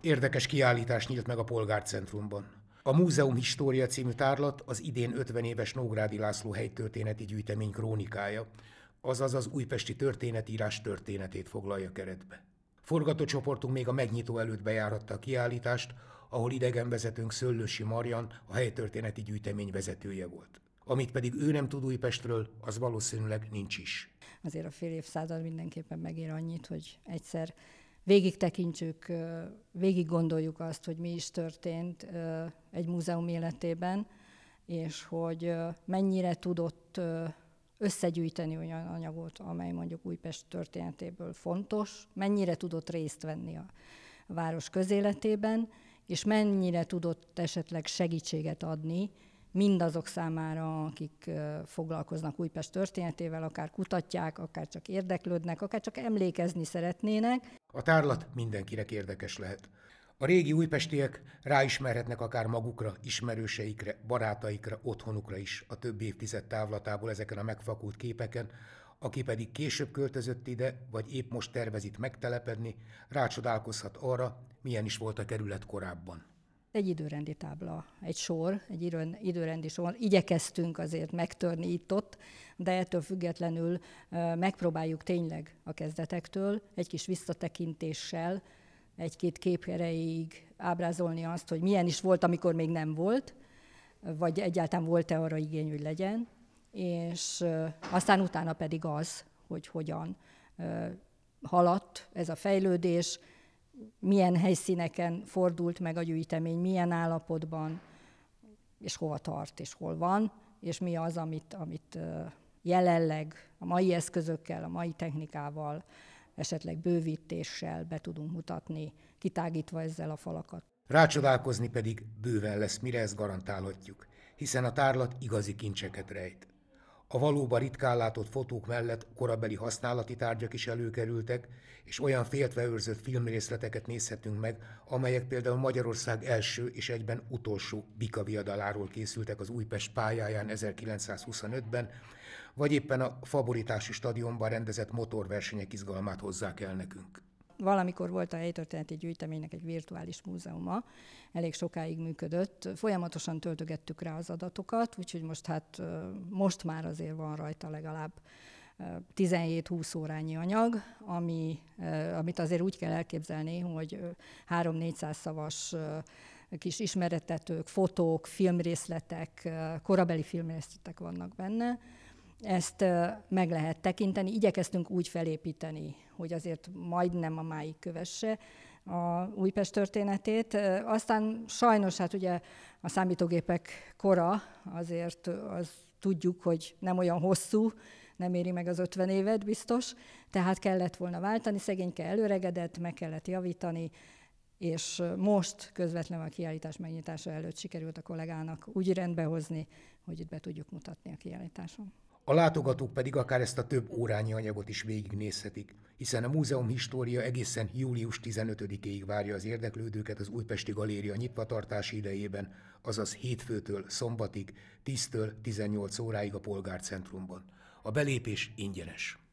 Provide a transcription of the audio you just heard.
Érdekes kiállítás nyílt meg a Polgárcentrumban. A Múzeum História című tárlat az idén 50 éves Nógrádi László helytörténeti gyűjtemény krónikája, azaz az újpesti történetírás történetét foglalja keretbe. Forgatócsoportunk még a megnyitó előtt bejárhatta a kiállítást, ahol idegenvezetőnk Szöllősi Marjan a helytörténeti gyűjtemény vezetője volt. Amit pedig ő nem tud Újpestről, az valószínűleg nincs is. Azért a fél évszázad mindenképpen megér annyit, hogy egyszer végig tekintsük, végig gondoljuk azt, hogy mi is történt egy múzeum életében, és hogy mennyire tudott összegyűjteni olyan anyagot, amely mondjuk Újpest történetéből fontos, mennyire tudott részt venni a város közéletében, és mennyire tudott esetleg segítséget adni mindazok számára, akik foglalkoznak Újpest történetével, akár kutatják, akár csak érdeklődnek, akár csak emlékezni szeretnének. A tárlat mindenkinek érdekes lehet. A régi újpestiek ráismerhetnek akár magukra, ismerőseikre, barátaikra, otthonukra is a több évtized távlatából ezeken a megfakult képeken, aki pedig később költözött ide, vagy épp most tervezít megtelepedni, rácsodálkozhat arra, milyen is volt a kerület korábban egy időrendi tábla, egy sor, egy időrendi sor. Igyekeztünk azért megtörni itt-ott, de ettől függetlenül megpróbáljuk tényleg a kezdetektől egy kis visszatekintéssel, egy-két képereig ábrázolni azt, hogy milyen is volt, amikor még nem volt, vagy egyáltalán volt-e arra igény, hogy legyen, és aztán utána pedig az, hogy hogyan haladt ez a fejlődés, milyen helyszíneken fordult meg a gyűjtemény, milyen állapotban, és hova tart, és hol van, és mi az, amit, amit jelenleg a mai eszközökkel, a mai technikával, esetleg bővítéssel be tudunk mutatni, kitágítva ezzel a falakat. Rácsodálkozni pedig bőven lesz, mire ezt garantálhatjuk, hiszen a tárlat igazi kincseket rejt. A valóban ritkán látott fotók mellett korabeli használati tárgyak is előkerültek, és olyan féltve őrzött filmrészleteket nézhetünk meg, amelyek például Magyarország első és egyben utolsó Bika viadaláról készültek az Újpest pályáján 1925-ben, vagy éppen a favoritási stadionban rendezett motorversenyek izgalmát hozzák el nekünk valamikor volt a helytörténeti gyűjteménynek egy virtuális múzeuma, elég sokáig működött. Folyamatosan töltögettük rá az adatokat, úgyhogy most hát most már azért van rajta legalább 17-20 órányi anyag, ami, amit azért úgy kell elképzelni, hogy 3-400 szavas kis ismeretetők, fotók, filmrészletek, korabeli filmrészletek vannak benne, ezt meg lehet tekinteni. Igyekeztünk úgy felépíteni, hogy azért majdnem a máig kövesse a Újpest történetét. Aztán sajnos, hát ugye a számítógépek kora azért az tudjuk, hogy nem olyan hosszú, nem éri meg az 50 évet biztos, tehát kellett volna váltani, szegényke előregedett, meg kellett javítani, és most közvetlenül a kiállítás megnyitása előtt sikerült a kollégának úgy rendbehozni, hogy itt be tudjuk mutatni a kiállításon. A látogatók pedig akár ezt a több órányi anyagot is végignézhetik, hiszen a múzeum história egészen július 15-ig várja az érdeklődőket az Újpesti Galéria nyitvatartási idejében, azaz hétfőtől szombatig, 10-től 18 óráig a Polgárcentrumban. A belépés ingyenes.